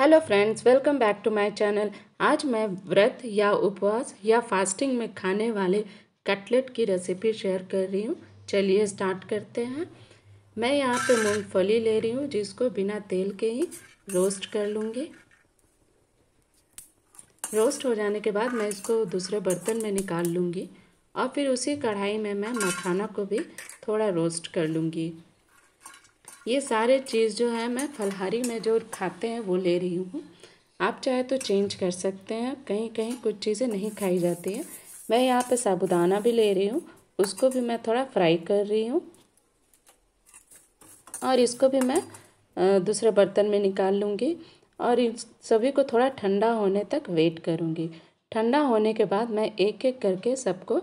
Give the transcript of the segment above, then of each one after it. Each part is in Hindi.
hello friends welcome back to my channel आज मैं व्रत या उपवास या फास्टिंग में खाने वाले कटलेट की रेसिपी शेयर कर रही हूँ चलिए स्टार्ट करते हैं मैं यहाँ पे मूंगफली ले रही हूँ जिसको बिना तेल के ही रोस्ट कर लूँगी रोस्ट हो जाने के बाद मैं इसको दूसरे बर्तन में निकाल लूँगी और फिर उसी कढ़ाई में मैं मखाना को भी थोड़ा रोस्ट कर लूँगी ये सारे चीज़ जो है मैं फलहारी में जो खाते हैं वो ले रही हूँ आप चाहे तो चेंज कर सकते हैं कहीं कहीं कुछ चीज़ें नहीं खाई जाती हैं मैं यहाँ पे साबुदाना भी ले रही हूँ उसको भी मैं थोड़ा फ्राई कर रही हूँ और इसको भी मैं दूसरे बर्तन में निकाल लूँगी और इन सभी को थोड़ा ठंडा होने तक वेट करूँगी ठंडा होने के बाद मैं एक एक करके सबको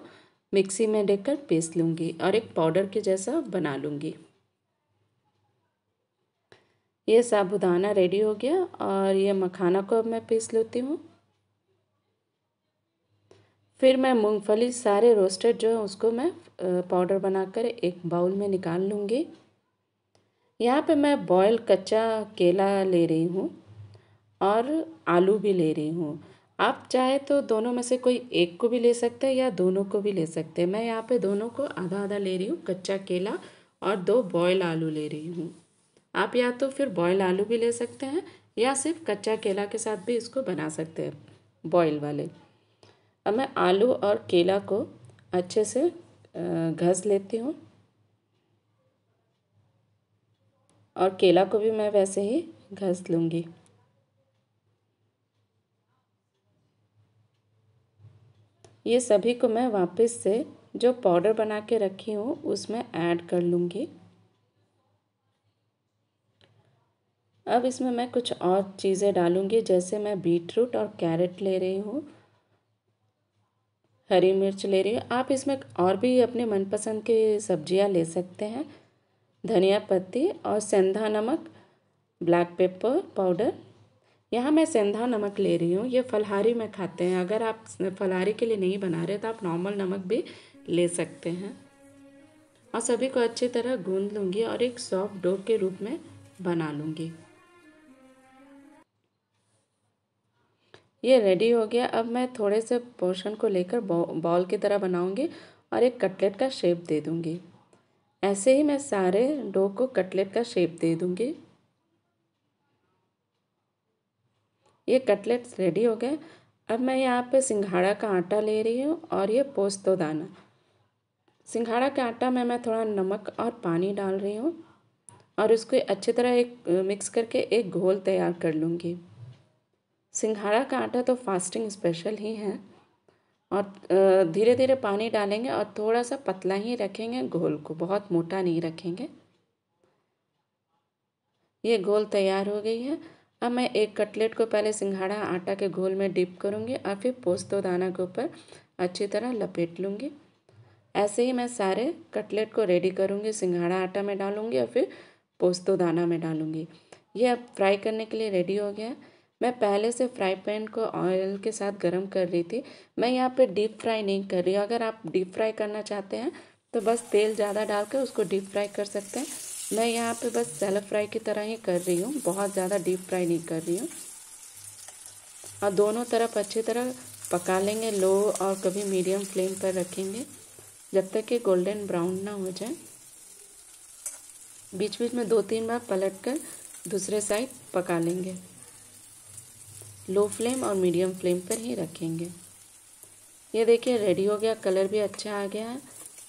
मिक्सी में देकर पीस लूँगी और एक पाउडर के जैसा बना लूँगी ये साबुदाना रेडी हो गया और ये मखाना को अब मैं पीस लेती हूँ फिर मैं मूंगफली सारे रोस्टेड जो है उसको मैं पाउडर बनाकर एक बाउल में निकाल लूँगी यहाँ पे मैं बॉयल कच्चा केला ले रही हूँ और आलू भी ले रही हूँ आप चाहे तो दोनों में से कोई एक को भी ले सकते हैं या दोनों को भी ले सकते हैं मैं यहाँ पे दोनों को आधा आधा ले रही हूँ कच्चा केला और दो बॉयल आलू ले रही हूँ आप या तो फिर बॉयल आलू भी ले सकते हैं या सिर्फ कच्चा केला के साथ भी इसको बना सकते हैं बॉयल वाले अब मैं आलू और केला को अच्छे से घस लेती हूँ और केला को भी मैं वैसे ही घस लूँगी ये सभी को मैं वापस से जो पाउडर बना के रखी हूँ उसमें ऐड कर लूँगी अब इसमें मैं कुछ और चीज़ें डालूँगी जैसे मैं बीट रूट और कैरेट ले रही हूँ हरी मिर्च ले रही हूँ आप इसमें और भी अपने मनपसंद की सब्जियाँ ले सकते हैं धनिया पत्ती और सेंधा नमक ब्लैक पेपर पाउडर यहाँ मैं सेंधा नमक ले रही हूँ ये फलहारी में खाते हैं अगर आप फलहारी के लिए नहीं बना रहे तो आप नॉर्मल नमक भी ले सकते हैं और सभी को अच्छी तरह गूंद लूँगी और एक सॉफ्ट डो के रूप में बना लूँगी ये रेडी हो गया अब मैं थोड़े से पोर्शन को लेकर बॉल की तरह बनाऊंगी और एक कटलेट का शेप दे दूंगी ऐसे ही मैं सारे डो को कटलेट का शेप दे दूंगी ये कटलेट्स रेडी हो गए अब मैं यहाँ पे सिंघाड़ा का आटा ले रही हूँ और ये पोस्तो दाना सिंघाड़ा के आटा में मैं थोड़ा नमक और पानी डाल रही हूँ और उसको अच्छी तरह एक मिक्स करके एक घोल तैयार कर लूँगी सिंघाड़ा का आटा तो फास्टिंग स्पेशल ही है और धीरे धीरे पानी डालेंगे और थोड़ा सा पतला ही रखेंगे घोल को बहुत मोटा नहीं रखेंगे ये घोल तैयार हो गई है अब मैं एक कटलेट को पहले सिंघाड़ा आटा के घोल में डिप करूँगी और फिर पोस्तो दाना के ऊपर अच्छी तरह लपेट लूँगी ऐसे ही मैं सारे कटलेट को रेडी करूँगी सिंघाड़ा आटा में डालूँगी और फिर पोस्तो दाना में डालूँगी ये अब फ्राई करने के लिए रेडी हो गया है मैं पहले से फ्राई पैन को ऑयल के साथ गर्म कर रही थी मैं यहाँ पे डीप फ्राई नहीं कर रही अगर आप डीप फ्राई करना चाहते हैं तो बस तेल ज़्यादा डाल कर उसको डीप फ्राई कर सकते हैं मैं यहाँ पे बस सेलो फ्राई की तरह ही कर रही हूँ बहुत ज़्यादा डीप फ्राई नहीं कर रही हूँ और दोनों तरफ अच्छी तरह पका लेंगे लो और कभी मीडियम फ्लेम पर रखेंगे जब तक कि गोल्डन ब्राउन ना हो जाए बीच बीच में दो तीन बार पलट कर दूसरे साइड पका लेंगे लो फ्लेम और मीडियम फ्लेम पर ही रखेंगे ये देखिए रेडी हो गया कलर भी अच्छा आ गया है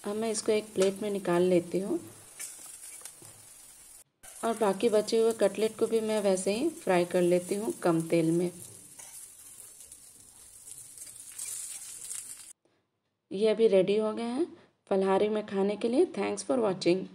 अब मैं इसको एक प्लेट में निकाल लेती हूँ और बाकी बचे हुए कटलेट को भी मैं वैसे ही फ्राई कर लेती हूँ कम तेल में ये अभी रेडी हो गए हैं फलहारी में खाने के लिए थैंक्स फॉर वॉचिंग